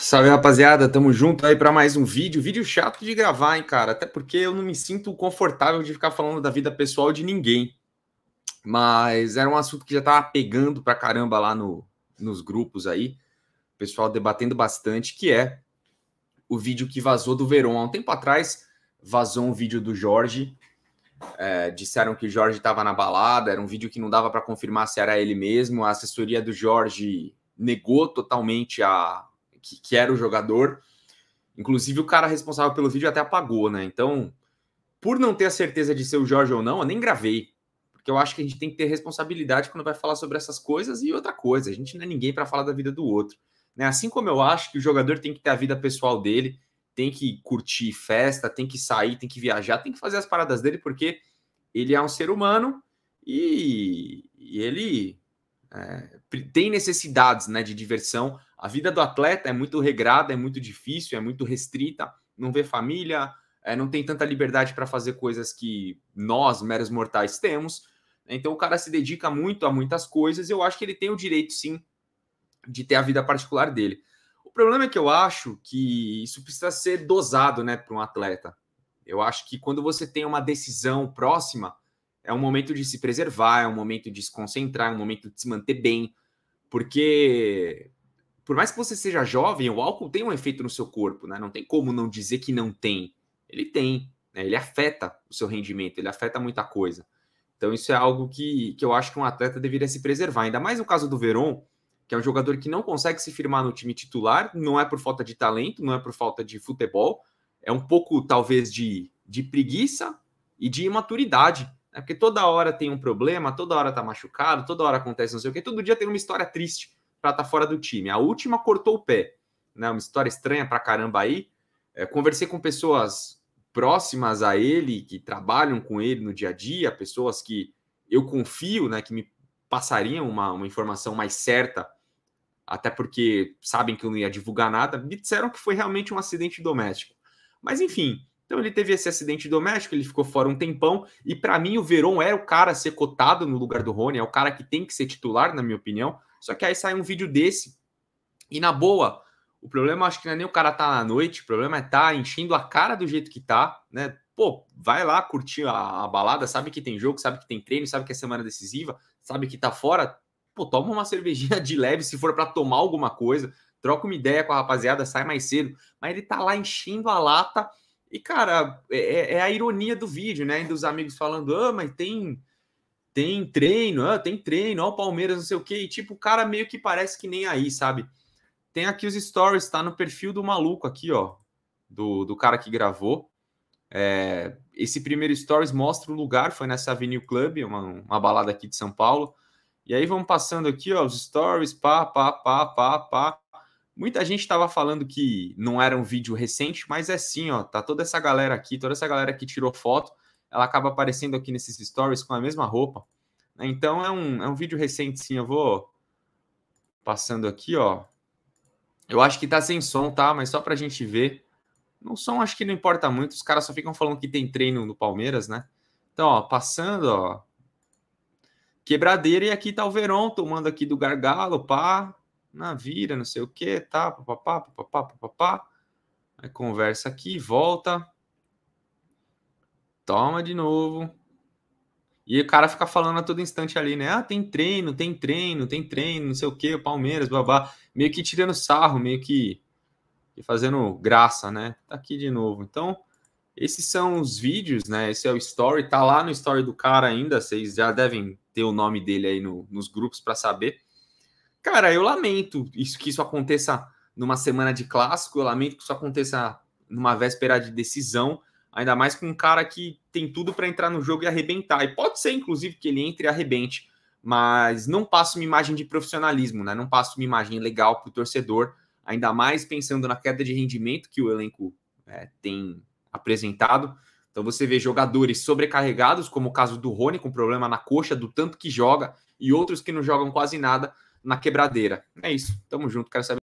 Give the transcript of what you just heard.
Salve, rapaziada. Tamo junto aí para mais um vídeo. Vídeo chato de gravar, hein, cara? Até porque eu não me sinto confortável de ficar falando da vida pessoal de ninguém. Mas era um assunto que já tava pegando pra caramba lá no, nos grupos aí. O pessoal debatendo bastante, que é o vídeo que vazou do Verón. Há um tempo atrás, vazou um vídeo do Jorge. É, disseram que o Jorge estava na balada. Era um vídeo que não dava para confirmar se era ele mesmo. A assessoria do Jorge negou totalmente a que, que era o jogador. Inclusive, o cara responsável pelo vídeo até apagou, né? Então, por não ter a certeza de ser o Jorge ou não, eu nem gravei. Porque eu acho que a gente tem que ter responsabilidade quando vai falar sobre essas coisas e outra coisa. A gente não é ninguém para falar da vida do outro. Né? Assim como eu acho que o jogador tem que ter a vida pessoal dele, tem que curtir festa, tem que sair, tem que viajar, tem que fazer as paradas dele, porque ele é um ser humano e, e ele é, tem necessidades né, de diversão a vida do atleta é muito regrada, é muito difícil, é muito restrita, não vê família, é, não tem tanta liberdade para fazer coisas que nós, meros mortais, temos. Então o cara se dedica muito a muitas coisas e eu acho que ele tem o direito, sim, de ter a vida particular dele. O problema é que eu acho que isso precisa ser dosado né, para um atleta. Eu acho que quando você tem uma decisão próxima, é um momento de se preservar, é um momento de se concentrar, é um momento de se manter bem, porque por mais que você seja jovem, o álcool tem um efeito no seu corpo, né? Não tem como não dizer que não tem. Ele tem, né? ele afeta o seu rendimento, ele afeta muita coisa. Então isso é algo que, que eu acho que um atleta deveria se preservar. Ainda mais no caso do Veron, que é um jogador que não consegue se firmar no time titular, não é por falta de talento, não é por falta de futebol, é um pouco talvez de, de preguiça e de imaturidade, né? porque toda hora tem um problema, toda hora tá machucado, toda hora acontece não sei o que, todo dia tem uma história triste para estar tá fora do time. A última cortou o pé, né? Uma história estranha para caramba aí. É, conversei com pessoas próximas a ele, que trabalham com ele no dia a dia, pessoas que eu confio, né, que me passariam uma, uma informação mais certa, até porque sabem que eu não ia divulgar nada, me disseram que foi realmente um acidente doméstico. Mas enfim, então ele teve esse acidente doméstico, ele ficou fora um tempão, e para mim o Veron era é o cara a ser cotado no lugar do Rony, é o cara que tem que ser titular, na minha opinião. Só que aí sai um vídeo desse, e na boa, o problema acho que não é nem o cara tá na noite, o problema é tá enchendo a cara do jeito que tá, né? Pô, vai lá curtir a, a balada, sabe que tem jogo, sabe que tem treino, sabe que é semana decisiva, sabe que tá fora. Pô, toma uma cervejinha de leve se for para tomar alguma coisa, troca uma ideia com a rapaziada, sai mais cedo. Mas ele tá lá enchendo a lata e, cara, é, é, é, a ironia do vídeo, né? Ainda os amigos falando, ah, mas tem tem treino, ah, tem treino, ó, o Palmeiras, não sei o quê. E, tipo, o cara meio que parece que nem aí, sabe? Tem aqui os stories, tá no perfil do maluco aqui, ó, do, do cara que gravou. É, esse primeiro stories mostra o lugar, foi nessa Avenue Club, uma, uma balada aqui de São Paulo. E aí vamos passando aqui, ó, os stories, pá, pá, pá, pá, pá. Muita gente estava falando que não era um vídeo recente, mas é sim, ó. Tá toda essa galera aqui, toda essa galera que tirou foto, ela acaba aparecendo aqui nesses stories com a mesma roupa. Né? Então é um, é um vídeo recente, sim. Eu vou passando aqui, ó. Eu acho que tá sem som, tá? Mas só pra gente ver. No som acho que não importa muito, os caras só ficam falando que tem treino no Palmeiras, né? Então, ó, passando, ó. Quebradeira e aqui tá o Verón tomando aqui do gargalo, pá na vira, não sei o que, tá, papapá, papapá, papapá. Aí conversa aqui, volta. Toma de novo. E o cara fica falando a todo instante ali, né? Ah, tem treino, tem treino, tem treino, não sei o que, Palmeiras, babá. Meio que tirando sarro, meio que fazendo graça, né? Tá aqui de novo. Então, esses são os vídeos, né? Esse é o story, tá lá no story do cara ainda. Vocês já devem ter o nome dele aí no, nos grupos para saber. Cara, eu lamento isso que isso aconteça numa semana de clássico, eu lamento que isso aconteça numa véspera de decisão, ainda mais com um cara que tem tudo para entrar no jogo e arrebentar. E pode ser, inclusive, que ele entre e arrebente, mas não passa uma imagem de profissionalismo, né? Não passa uma imagem legal para o torcedor, ainda mais pensando na queda de rendimento que o elenco é, tem apresentado. Então você vê jogadores sobrecarregados, como o caso do Rony, com problema na coxa, do tanto que joga, e outros que não jogam quase nada, na quebradeira. É isso. Tamo junto. Quero saber